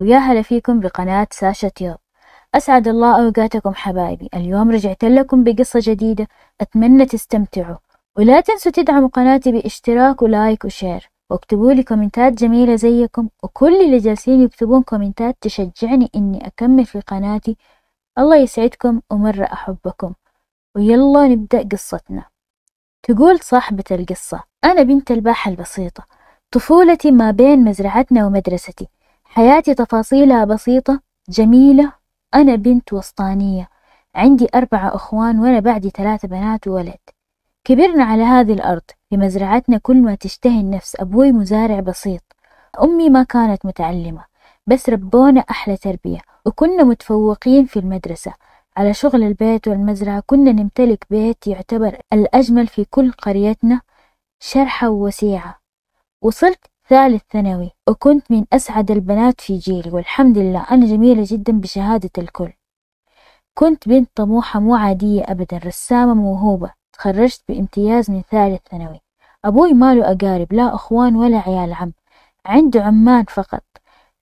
ويا هلا فيكم بقناة ساشا تيوب أسعد الله أوقاتكم حبايبي اليوم رجعت لكم بقصة جديدة أتمنى تستمتعوا ولا تنسوا تدعموا قناتي باشتراك ولايك وشير واكتبوا لي كومنتات جميلة زيكم وكل اللي جالسين يكتبون كومنتات تشجعني إني أكمل في قناتي الله يسعدكم ومرة أحبكم ويلا نبدأ قصتنا تقول صاحبة القصة أنا بنت الباحة البسيطة طفولتي ما بين مزرعتنا ومدرستي حياتي تفاصيلها بسيطة جميلة أنا بنت وسطانية عندي أربعة أخوان وأنا بعدي ثلاثة بنات وولد كبرنا على هذه الأرض في مزرعتنا كل ما تشتهي النفس أبوي مزارع بسيط أمي ما كانت متعلمة بس ربونا أحلى تربية وكنا متفوقين في المدرسة على شغل البيت والمزرعة كنا نمتلك بيت يعتبر الأجمل في كل قريتنا شرحة ووسيعة وصلت ثالث ثانوي وكنت من أسعد البنات في جيلي والحمد لله أنا جميلة جدا بشهادة الكل كنت بنت طموحة مو عادية أبدا رسامة موهوبة تخرجت بامتياز من ثالث ثانوي أبوي ماله أقارب لا أخوان ولا عيال عم عنده عمان فقط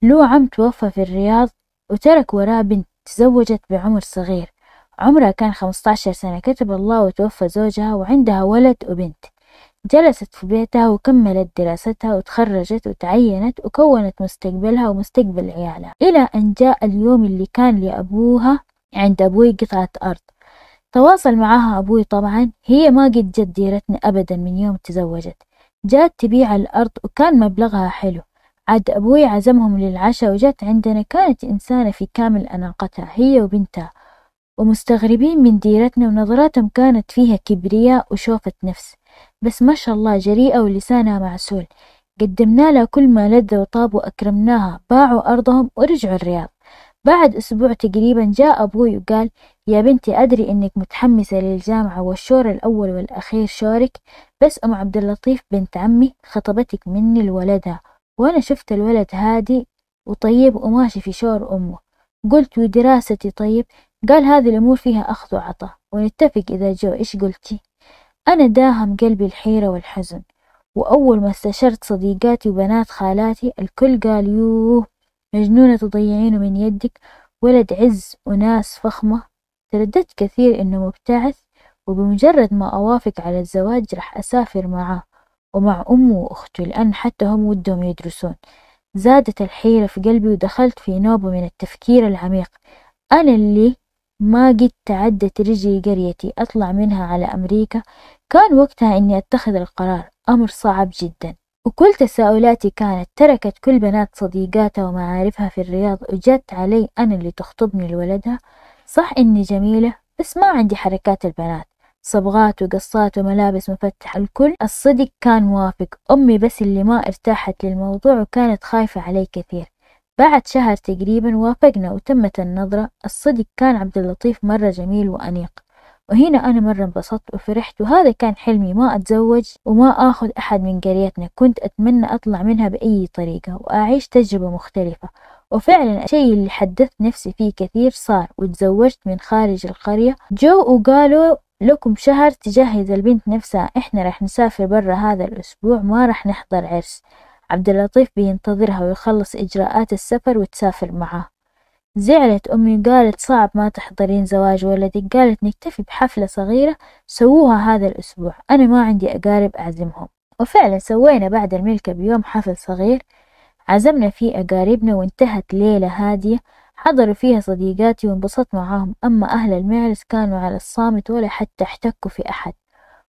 له عم توفى في الرياض وترك وراه بنت تزوجت بعمر صغير عمرها كان خمسة عشر سنة كتب الله وتوفى زوجها وعندها ولد وبنت جلست في بيتها وكملت دراستها وتخرجت وتعينت وكونت مستقبلها ومستقبل عيالها إلى أن جاء اليوم اللي كان لأبوها عند أبوي قطعة أرض تواصل معها أبوي طبعا هي ما قد جت ديرتنا أبدا من يوم تزوجت جات تبيع الأرض وكان مبلغها حلو عاد أبوي عزمهم للعشاء وجت عندنا كانت إنسانة في كامل أناقتها هي وبنتها ومستغربين من ديرتنا ونظراتهم كانت فيها كبرياء وشوفة نفس بس ما شاء الله جريئة ولسانها معسول قدمنا لها كل ما لذ وطاب وأكرمناها باعوا أرضهم ورجعوا الرياض بعد أسبوع تقريبا جاء أبوي وقال يا بنتي أدري إنك متحمسة للجامعة والشور الأول والأخير شورك بس أم عبد اللطيف بنت عمي خطبتك مني لولدها وأنا شفت الولد هادي وطيب وماشي في شور أمه قلت ودراستي طيب قال هذه الأمور فيها أخذ وعطاء ونتفق إذا جو إيش قلتي أنا داهم قلبي الحيرة والحزن وأول ما استشرت صديقاتي وبنات خالاتي الكل قال يوه مجنونة تضيعينه من يدك ولد عز وناس فخمة ترددت كثير إنه مبتعث وبمجرد ما أوافق على الزواج راح أسافر معاه ومع أمه وأخته لأن حتى هم ودهم يدرسون زادت الحيرة في قلبي ودخلت في نوبة من التفكير العميق أنا اللي ما قد تعدت رجلي قريتي أطلع منها على أمريكا كان وقتها إني أتخذ القرار أمر صعب جدا وكل تساؤلاتي كانت تركت كل بنات صديقاتها ومعارفها في الرياض وجت علي أنا اللي تخطبني لولدها صح إني جميلة بس ما عندي حركات البنات صبغات وقصات وملابس مفتحة الكل الصدق كان موافق أمي بس اللي ما ارتاحت للموضوع وكانت خايفة علي كثير بعد شهر تقريبا وافقنا وتمت النظرة الصدق كان عبد اللطيف مرة جميل وأنيق وهنا أنا مرة انبسطت وفرحت وهذا كان حلمي ما أتزوج وما آخذ أحد من قريتنا كنت أتمنى أطلع منها بأي طريقة وأعيش تجربة مختلفة وفعلا الشيء اللي حدثت نفسي فيه كثير صار وتزوجت من خارج القرية جو وقالوا لكم شهر تجهز البنت نفسها احنا راح نسافر برا هذا الأسبوع ما راح نحضر عرس عبد اللطيف بينتظرها ويخلص إجراءات السفر وتسافر معاه زعلت أمي وقالت صعب ما تحضرين زواج ولدك قالت نكتفي بحفلة صغيرة سووها هذا الأسبوع أنا ما عندي أقارب أعزمهم وفعلا سوينا بعد الملكة بيوم حفل صغير عزمنا فيه أقاربنا وانتهت ليلة هادية حضروا فيها صديقاتي وانبسطت معاهم أما أهل المعرس كانوا على الصامت ولا حتى احتكوا في أحد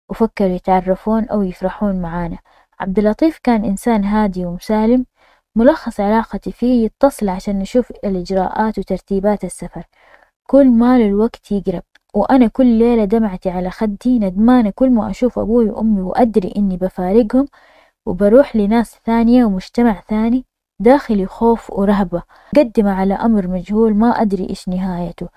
وفكروا يتعرفون أو يفرحون معانا عبد اللطيف كان إنسان هادي ومسالم ملخص علاقتي فيه يتصل عشان نشوف الإجراءات وترتيبات السفر كل ما الوقت يقرب وأنا كل ليلة دمعتي على خدي ندمانة كل ما أشوف أبوي وأمي وأدري إني بفارقهم وبروح لناس ثانية ومجتمع ثاني داخلي خوف ورهبة مقدمة على أمر مجهول ما أدري إيش نهايته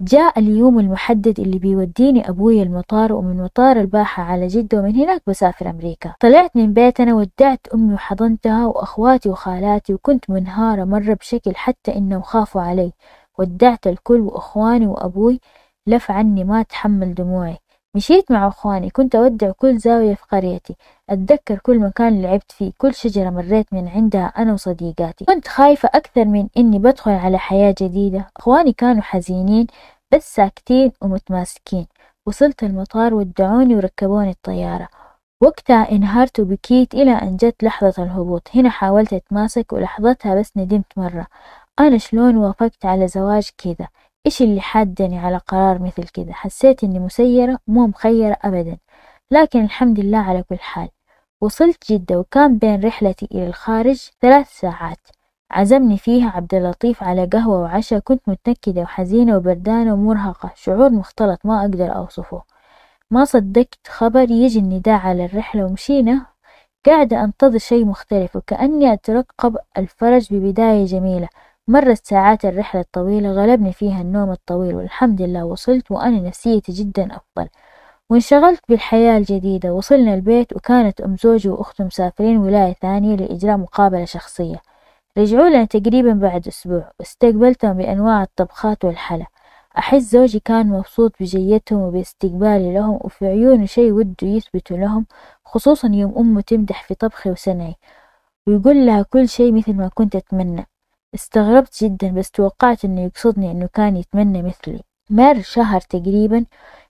جاء اليوم المحدد اللي بيوديني أبوي المطار ومن مطار الباحة على جدة ومن هناك بسافر أمريكا طلعت من بيتنا ودعت أمي وحضنتها وأخواتي وخالاتي وكنت منهارة مرة بشكل حتى إنهم خافوا علي ودعت الكل وإخواني وأبوي لف عني ما تحمل دموعي مشيت مع أخواني كنت أودع كل زاوية في قريتي أتذكر كل مكان لعبت فيه كل شجرة مريت من عندها أنا وصديقاتي كنت خايفة أكثر من إني بدخل على حياة جديدة أخواني كانوا حزينين بس ساكتين ومتماسكين وصلت المطار ودعوني وركبوني الطيارة وقتها انهارت وبكيت إلى أن جت لحظة الهبوط هنا حاولت أتماسك ولحظتها بس ندمت مرة أنا شلون وافقت على زواج كذا إيش اللي حدني على قرار مثل كذا حسيت إني مسيرة مو مخيرة أبدا لكن الحمد لله على كل حال وصلت جدة وكان بين رحلتي إلى الخارج ثلاث ساعات عزمني فيها عبد اللطيف على قهوة وعشاء كنت متنكدة وحزينة وبردانة ومرهقة شعور مختلط ما أقدر أوصفه ما صدقت خبر يجي النداء على الرحلة ومشينا قاعدة أنتظر شيء مختلف وكأني أترقب الفرج ببداية جميلة مرت ساعات الرحلة الطويلة غلبني فيها النوم الطويل والحمد لله وصلت وأنا نفسيتي جدا أفضل وانشغلت بالحياة الجديدة وصلنا البيت وكانت أم زوجي وأخته مسافرين ولاية ثانية لإجراء مقابلة شخصية رجعوا لنا تقريبا بعد أسبوع واستقبلتهم بأنواع الطبخات والحلا أحس زوجي كان مبسوط بجيتهم وباستقبالي لهم وفي عيونه شي وده يثبته لهم خصوصا يوم أمه تمدح في طبخي وسنعي ويقول لها كل شي مثل ما كنت أتمنى استغربت جدا بس توقعت إنه يقصدني إنه كان يتمنى مثلي مر شهر تقريبا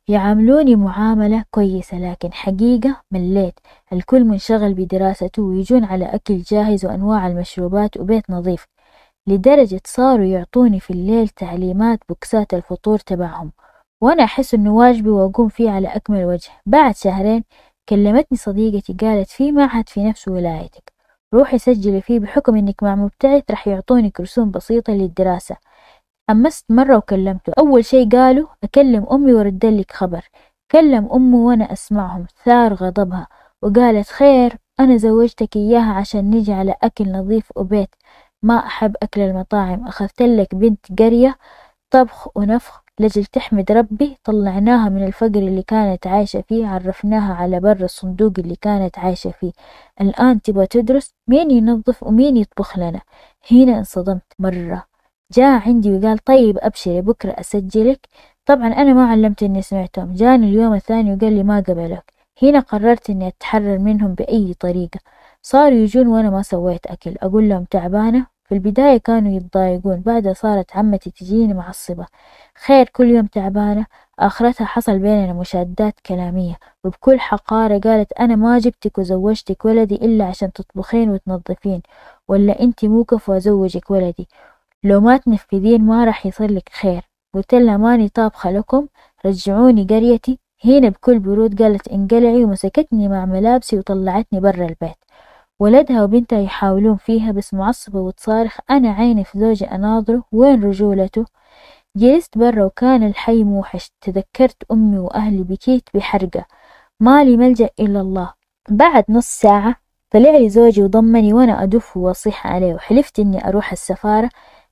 يعاملوني معاملة كويسة لكن حقيقة مليت الكل منشغل بدراسته ويجون على أكل جاهز وأنواع المشروبات وبيت نظيف لدرجة صاروا يعطوني في الليل تعليمات بوكسات الفطور تبعهم وأنا أحس إنه واجبي وأقوم فيه على أكمل وجه بعد شهرين كلمتني صديقتي قالت في معهد في نفس ولايتك روحي سجلي فيه بحكم إنك مع مبتعث راح يعطونك رسوم بسيطة للدراسة حمست مرة وكلمته أول شي قالوا أكلم أمي وردلك خبر كلم أمه وأنا أسمعهم ثار غضبها وقالت خير أنا زوجتك إياها عشان نجي على أكل نظيف وبيت ما أحب أكل المطاعم أخذت لك بنت قرية طبخ ونفخ لجل تحمد ربي طلعناها من الفقر اللي كانت عايشة فيه عرفناها على بر الصندوق اللي كانت عايشة فيه الآن تبغى تدرس مين ينظف ومين يطبخ لنا هنا انصدمت مرة جاء عندي وقال طيب أبشري بكرة أسجلك طبعا أنا ما علمت إني سمعتهم جاني اليوم الثاني وقال لي ما قبلك هنا قررت إني أتحرر منهم بأي طريقة صاروا يجون وأنا ما سويت أكل أقول لهم تعبانة في البداية كانوا يتضايقون بعدها صارت عمتي تجيني معصبة خير كل يوم تعبانة آخرتها حصل بيننا مشادات كلامية وبكل حقارة قالت أنا ما جبتك وزوجتك ولدي إلا عشان تطبخين وتنظفين ولا أنت موقف وأزوجك ولدي لو ما تنفذين ما راح يصير لك خير قلت لها ماني طابخة لكم رجعوني قريتي هنا بكل برود قالت انقلعي ومسكتني مع ملابسي وطلعتني برا البيت ولدها وبنتها يحاولون فيها بس معصبة وتصارخ أنا عيني في زوجي أناظره وين رجولته جلست برا وكان الحي موحش تذكرت أمي وأهلي بكيت بحرقة مالي ملجأ إلا الله بعد نص ساعة طلع لي زوجي وضمني وأنا أدف وأصيح عليه وحلفت إني أروح السفارة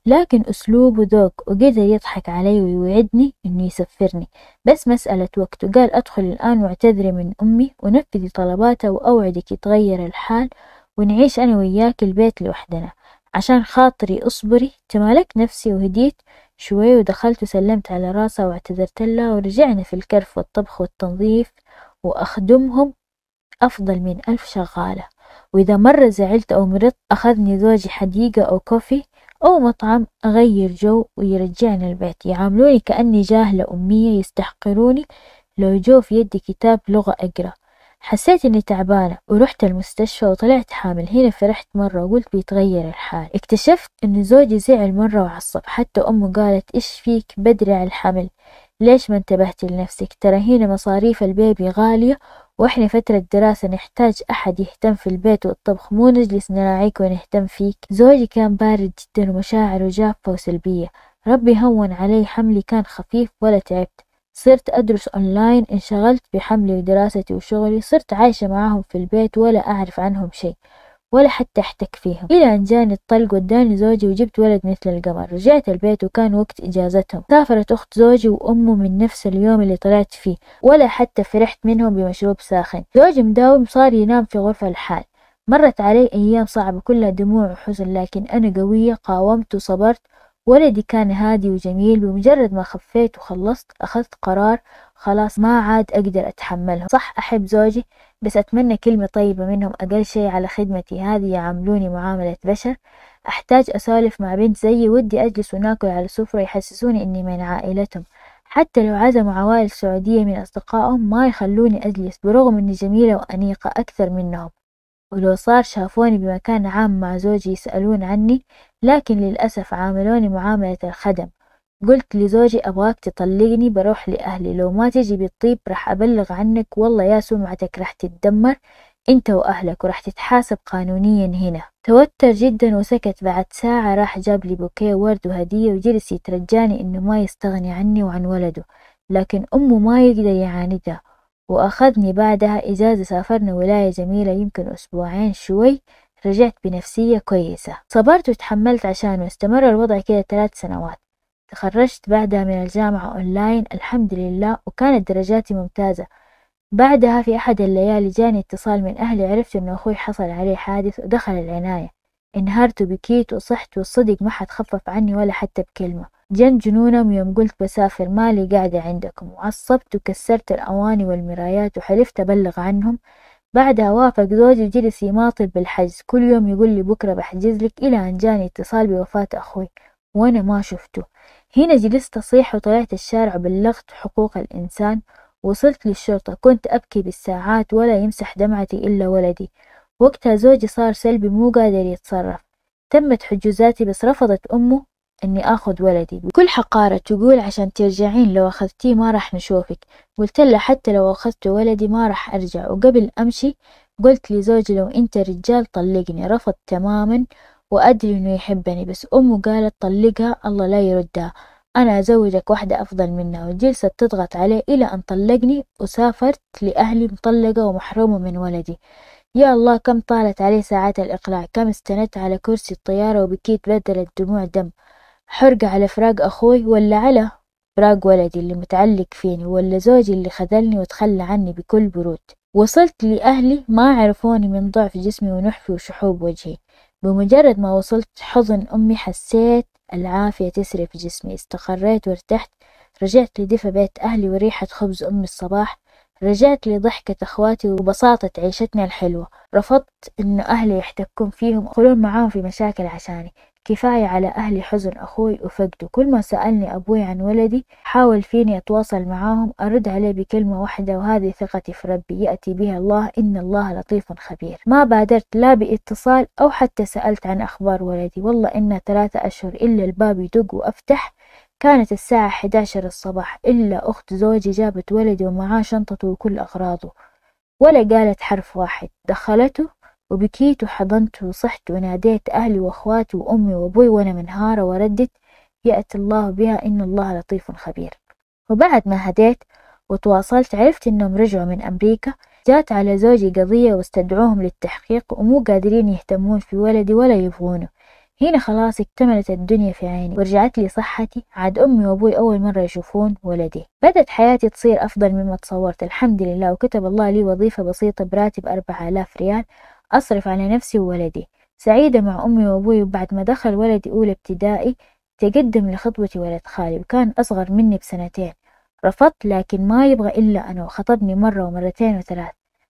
لكن أسلوبه ذوق وقدر يضحك علي ويوعدني إنه يسفرني بس مسألة وقت وقال أدخل الآن واعتذري من أمي ونفذي طلباتها وأوعدك يتغير الحال ونعيش أنا وياك البيت لوحدنا عشان خاطري أصبري تمالكت نفسي وهديت شوي ودخلت وسلمت على راسها واعتذرت لها ورجعنا في الكرف والطبخ والتنظيف وأخدمهم أفضل من ألف شغالة وإذا مرة زعلت أو مرضت أخذني زوجي حديقة أو كوفي أو مطعم أغير جو ويرجعني البيت يعاملوني كأني جاهلة أمية يستحقروني لو جو في يدي كتاب لغة أقرأ حسيت إني تعبانة ورحت المستشفى وطلعت حامل هنا فرحت مرة وقلت بيتغير الحال اكتشفت إن زوجي زعل مرة وعصب حتى أمه قالت إيش فيك بدري على الحمل ليش ما انتبهتي لنفسك ترى هنا مصاريف البيبي غالية وإحنا فترة دراسة نحتاج أحد يهتم في البيت والطبخ مو نجلس نراعيك ونهتم فيك زوجي كان بارد جدا ومشاعره جافة وسلبية ربي هون علي حملي كان خفيف ولا تعبت صرت أدرس أونلاين انشغلت بحملي ودراستي وشغلي صرت عايشة معاهم في البيت ولا أعرف عنهم شيء ولا حتى احتك فيهم إلى أن جاني الطلق وداني زوجي وجبت ولد مثل القمر رجعت البيت وكان وقت إجازتهم سافرت أخت زوجي وأمه من نفس اليوم اللي طلعت فيه ولا حتى فرحت منهم بمشروب ساخن زوجي مداوم صار ينام في غرفة الحال مرت علي أيام صعبة كلها دموع وحزن لكن أنا قوية قاومت وصبرت ولدي كان هادي وجميل بمجرد ما خفيت وخلصت أخذت قرار خلاص ما عاد أقدر أتحملهم صح أحب زوجي بس أتمنى كلمة طيبة منهم أقل شي على خدمتي هذه يعاملوني معاملة بشر أحتاج أسولف مع بنت زيي ودي أجلس وناكل على سفرة يحسسوني إني من عائلتهم حتى لو عزموا عوائل سعودية من أصدقائهم ما يخلوني أجلس برغم إني جميلة وأنيقة أكثر منهم ولو صار شافوني بمكان عام مع زوجي يسألون عني لكن للأسف عاملوني معاملة الخدم قلت لزوجي أبغاك تطلقني بروح لأهلي لو ما تجي بالطيب راح أبلغ عنك والله يا سمعتك راح تتدمر انت واهلك وراح تتحاسب قانونيا هنا توتر جدا وسكت بعد ساعة راح جاب لي بوكيه ورد وهدية وجلس يترجاني انه ما يستغني عني وعن ولده لكن امه ما يقدر يعاندها واخذني بعدها اجازة سافرنا ولاية جميلة يمكن اسبوعين شوي رجعت بنفسية كويسة صبرت وتحملت عشانه استمر الوضع كده ثلاث سنوات تخرجت بعدها من الجامعة أونلاين الحمد لله وكانت درجاتي ممتازة بعدها في أحد الليالي جاني اتصال من أهلي عرفت أن أخوي حصل عليه حادث ودخل العناية انهارت وبكيت وصحت والصدق ما حد خفف عني ولا حتى بكلمة جن جنونهم يوم قلت بسافر مالي قاعدة عندكم وعصبت وكسرت الأواني والمرايات وحلفت أبلغ عنهم بعدها وافق زوجي وجلس يماطل بالحجز كل يوم يقول لي بكرة بحجز لك إلى أن جاني اتصال بوفاة أخوي وأنا ما شفته هنا جلست أصيح وطلعت الشارع وبلغت حقوق الإنسان وصلت للشرطة كنت أبكي بالساعات ولا يمسح دمعتي إلا ولدي وقتها زوجي صار سلبي مو قادر يتصرف تمت حجوزاتي بس رفضت أمه أني آخذ ولدي بكل حقارة تقول عشان ترجعين لو أخذتيه ما راح نشوفك قلت لها حتى لو أخذت ولدي ما راح أرجع وقبل أمشي قلت لزوجي لو أنت رجال طلقني رفض تماما وأدري إنه يحبني بس أمه قالت طلقها الله لا يردها أنا أزوجك واحدة أفضل منها وجلست تضغط عليه إلى أن طلقني وسافرت لأهلي مطلقة ومحرومة من ولدي يا الله كم طالت عليه ساعات الإقلاع كم استندت على كرسي الطيارة وبكيت بدلت دموع دم حرقة على فراق أخوي ولا على فراق ولدي اللي متعلق فيني ولا زوجي اللي خذلني وتخلى عني بكل برود وصلت لأهلي ما عرفوني من ضعف جسمي ونحفي وشحوب وجهي بمجرد ما وصلت حضن أمي حسيت العافية تسري في جسمي استقريت وارتحت رجعت لدفى بيت أهلي وريحة خبز أمي الصباح رجعت لضحكة أخواتي وبساطة عيشتنا الحلوة رفضت إنه أهلي يحتكون فيهم يدخلون معاهم في مشاكل عشاني كفاية على أهلي حزن أخوي وفقده كل ما سألني أبوي عن ولدي حاول فيني أتواصل معاهم أرد عليه بكلمة واحدة وهذه ثقتي في ربي يأتي بها الله إن الله لطيف خبير ما بادرت لا باتصال أو حتى سألت عن أخبار ولدي والله إن ثلاثة أشهر إلا الباب يدق وأفتح كانت الساعة 11 الصباح إلا أخت زوجي جابت ولدي ومعاه شنطته وكل أغراضه ولا قالت حرف واحد دخلته وبكيت وحضنت وصحت وناديت أهلي وأخواتي وأمي وأبوي وأنا منهارة وردت يأتي الله بها إن الله لطيف خبير وبعد ما هديت وتواصلت عرفت إنهم رجعوا من أمريكا جات على زوجي قضية واستدعوهم للتحقيق ومو قادرين يهتمون في ولدي ولا يبغونه هنا خلاص اكتملت الدنيا في عيني ورجعت لي صحتي عاد أمي وأبوي أول مرة يشوفون ولدي بدت حياتي تصير أفضل مما تصورت الحمد لله وكتب الله لي وظيفة بسيطة براتب أربعة آلاف ريال أصرف على نفسي وولدي سعيدة مع أمي وأبوي وبعد ما دخل ولدي أولى ابتدائي تقدم لخطبتي ولد خالي وكان أصغر مني بسنتين رفضت لكن ما يبغى إلا أنا وخطبني مرة ومرتين وثلاث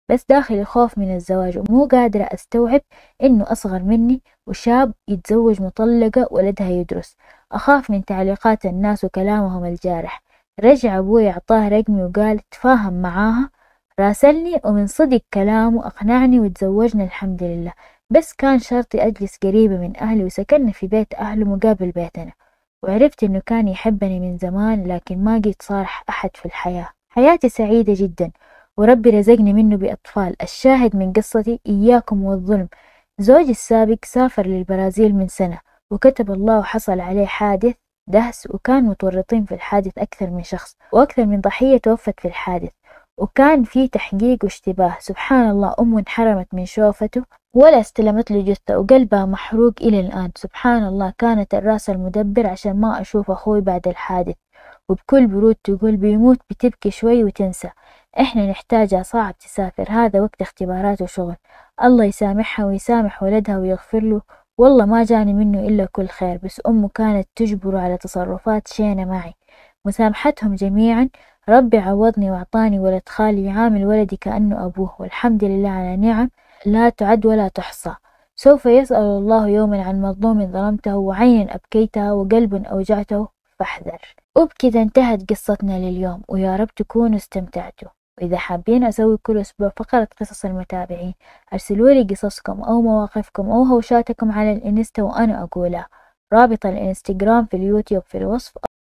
بس داخلي خوف من الزواج ومو قادرة أستوعب إنه أصغر مني وشاب يتزوج مطلقة ولدها يدرس أخاف من تعليقات الناس وكلامهم الجارح رجع أبوي أعطاه رقمي وقال تفاهم معاها راسلني ومن صدق كلامه أقنعني وتزوجنا الحمد لله بس كان شرطي أجلس قريبة من أهلي وسكننا في بيت أهله مقابل بيتنا وعرفت إنه كان يحبني من زمان لكن ما قد صار أحد في الحياة حياتي سعيدة جدا وربي رزقني منه بأطفال الشاهد من قصتي إياكم والظلم زوجي السابق سافر للبرازيل من سنة وكتب الله حصل عليه حادث دهس وكان متورطين في الحادث أكثر من شخص وأكثر من ضحية توفت في الحادث وكان في تحقيق واشتباه سبحان الله أمه انحرمت من شوفته ولا استلمت له جثة وقلبها محروق إلى الآن سبحان الله كانت الراس المدبر عشان ما أشوف أخوي بعد الحادث وبكل برود تقول بيموت بتبكي شوي وتنسى إحنا نحتاجها صعب تسافر هذا وقت اختبارات وشغل الله يسامحها ويسامح ولدها ويغفر له والله ما جاني منه إلا كل خير بس أمه كانت تجبره على تصرفات شينة معي مسامحتهم جميعا ربي عوضني وأعطاني ولد خالي يعامل ولدي كأنه أبوه والحمد لله على نعم لا تعد ولا تحصى سوف يسأل الله يوما عن مظلوم ظلمته وعين أبكيتها وقلب أوجعته فاحذر وبكذا انتهت قصتنا لليوم ويا رب تكونوا استمتعتوا وإذا حابين أسوي كل أسبوع فقرة قصص المتابعين أرسلوا لي قصصكم أو مواقفكم أو هوشاتكم على الإنستا وأنا أقولها رابط الإنستجرام في اليوتيوب في الوصف